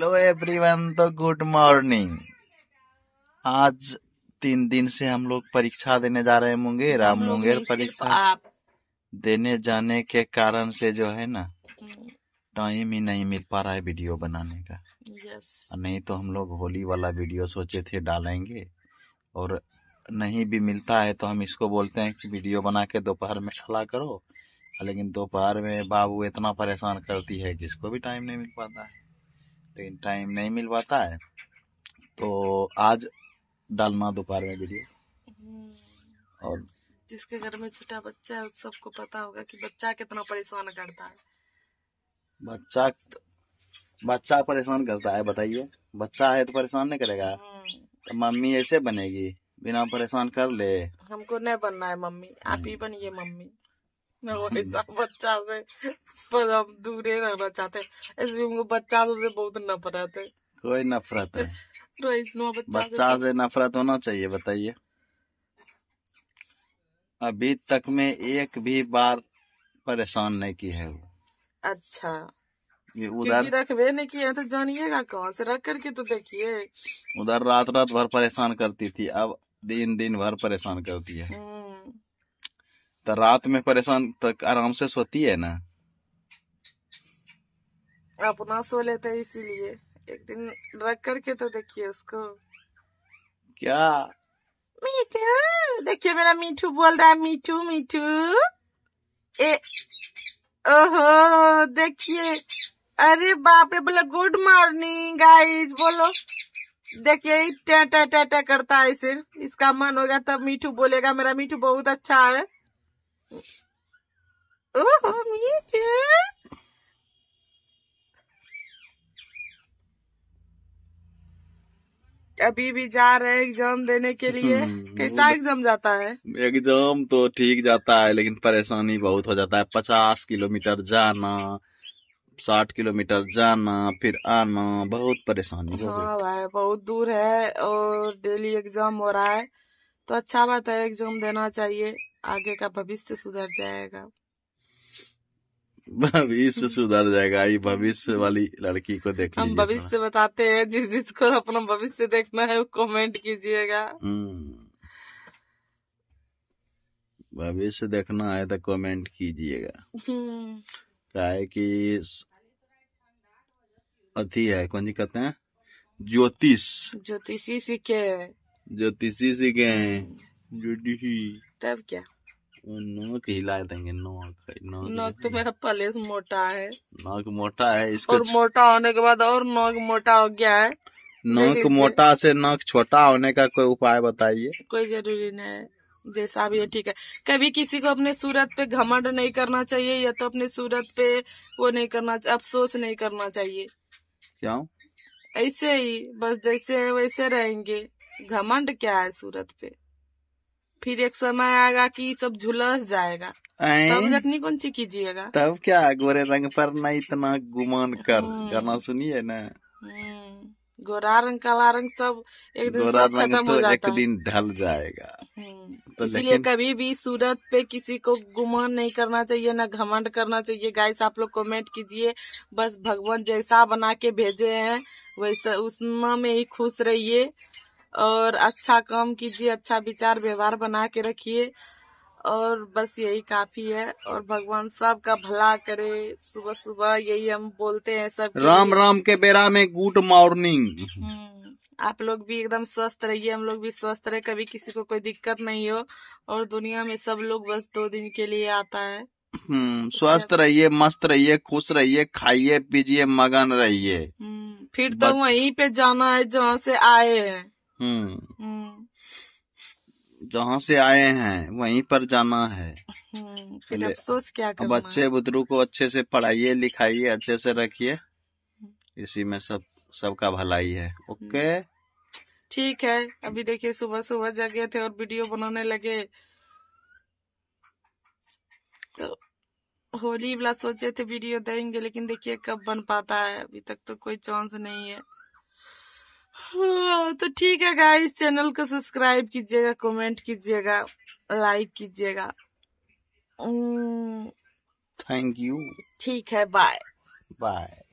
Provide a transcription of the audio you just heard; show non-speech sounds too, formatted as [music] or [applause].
Hello everyone तो good morning आज तीन दिन से हम लोग परीक्षा देने जा रहे हैं मुंगेर आप मुंगेर परीक्षा देने जाने के कारण से जो है ना टाइम हम्म। ही नहीं मिल पा रहा है वीडियो बनाने का यस नहीं तो हम लोग होली वाला वीडियो सोचे थे डालेंगे और नहीं भी मिलता है तो हम इसको बोलते हैं कि वीडियो बना के दोपहर में चला करो लेकिन दोपहर में बाबू इतना परेशान करती है कि इसको भी टाइम नहीं मिल पाता है लेकिन तो टाइम नहीं मिल पाता है तो आज डालना दोपहर में वीडियो हम्म। और जिसके घर में छोटा बच्चा है उस सबको पता होगा कि बच्चा कितना परेशान करता है बच्चा बच्चा परेशान करता है बताइए बच्चा है तो परेशान नहीं करेगा हम्म। तो मम्मी ऐसे बनेगी बिना परेशान कर ले हमको नहीं बनना है मम्मी आप ही बनिए मम्मी मैं बच्चा से पर हम दूर ही रहना चाहते इसलिए हमको बच्चा सबसे बहुत नफरत है कोई नफरत है [laughs] बच्चा, से, नफरत होना चाहिए बताइए अभी तक में एक भी बार परेशान नहीं की है वो अच्छा ये उधर रखवे नहीं किया तो जानिएगा कहाँ से रख करके तो देखिए उधर रात रात भर परेशान करती थी अब दिन दिन भर परेशान करती है हम्म। तो रात में परेशान तक आराम से सोती है ना अपना सो लेते है इसीलिए एक दिन रख करके तो देखिए उसको क्या मीठू देखिए मेरा मीठू बोल रहा है मीठू मीठू ए ओहो देखिए अरे बाप रे बोला गुड मॉर्निंग गाइस बोलो देखिए टा टा टा करता है सिर्फ इसका मन होगा तब मीठू बोलेगा मेरा मीठू बहुत अच्छा है Oh, me too. अभी भी जा रहे हैं एग्जाम देने के लिए हम्म, कैसा एग्जाम जाता है एग्जाम तो ठीक जाता है लेकिन परेशानी बहुत हो जाता है पचास किलोमीटर जाना साठ किलोमीटर जाना फिर आना बहुत परेशानी हाँ भाई बहुत दूर है और डेली एग्जाम हो रहा है तो अच्छा बात है एग्जाम देना चाहिए आगे का भविष्य सुधर जाएगा भविष्य सुधर जाएगा ये [laughs] भविष्य वाली लड़की को देख हम भविष्य बताते हैं जिस जिसको अपना भविष्य देखना है कमेंट कीजिएगा हम्म। भविष्य देखना है तो कमेंट कीजिएगा हम्म। क्या है कि अथी है कौन जी कहते हैं ज्योतिष ज्योतिषी सीखे ज्योतिषी सीखे हैं हम्म। तब क्या नोक हिला देंगे नोक नोक तो मेरा से मोटा है नाक मोटा है इसको और मोटा होने के बाद और नोक मोटा हो गया है नोक मोटा से नाक छोटा होने का कोई उपाय बताइए कोई जरूरी नहीं है जैसा भी हो ठीक है कभी किसी को अपने सूरत पे घमंड नहीं करना चाहिए या तो अपने सूरत पे वो नहीं करना अफसोस नहीं करना चाहिए क्या ऐसे ही बस जैसे है वैसे रहेंगे घमंड क्या है सूरत पे फिर एक समय आएगा कि सब झुलस जाएगा तब जखनी कौन सी कीजिएगा तब क्या गोरे रंग पर ना इतना गुमान कर हम्म। गाना सुनिए ना हम्म। गोरा रंग काला रंग सब एक दिन गोरा रंग खत्म तो हो जाता एक दिन ढल जाएगा हम्म। तो इसलिए कभी भी सूरत पे किसी को गुमान नहीं करना चाहिए ना घमंड करना चाहिए गाइस आप लोग कमेंट कीजिए बस भगवान जैसा बना के भेजे हैं वैसा उसमें में ही खुश रहिए और अच्छा काम कीजिए अच्छा विचार व्यवहार बना के रखिए और बस यही काफी है और भगवान सब का भला करे सुबह सुबह यही हम बोलते हैं सब राम राम के बेरा में गुड मॉर्निंग हम्म, आप लोग भी एकदम स्वस्थ रहिए हम लोग भी स्वस्थ रहे कभी किसी को कोई दिक्कत नहीं हो और दुनिया में सब लोग बस दो दिन के लिए आता है हम्म, स्वस्थ रहिए मस्त रहिए खुश रहिए खाइए पीजिए मगन रहिए हम्म, फिर तो वहीं पे जाना है जहाँ से आए हैं हम्म।, हम्म जहाँ से आए हैं वहीं पर जाना है हम्म, फिर अफसोस क्या करना अब अच्छे बुतरू को अच्छे से पढ़ाइए लिखाइए अच्छे से रखिए हम्म। इसी में सब सबका भलाई है ओके ठीक है अभी देखिए सुबह सुबह जगे थे और वीडियो बनाने लगे तो होली वाला सोचे थे वीडियो देंगे लेकिन देखिए कब बन पाता है अभी तक तो कोई चांस नहीं है हाँ, तो ठीक है गाइस चैनल को सब्सक्राइब कीजिएगा कमेंट कीजिएगा लाइक कीजिएगा थैंक यू ठीक है बाय बाय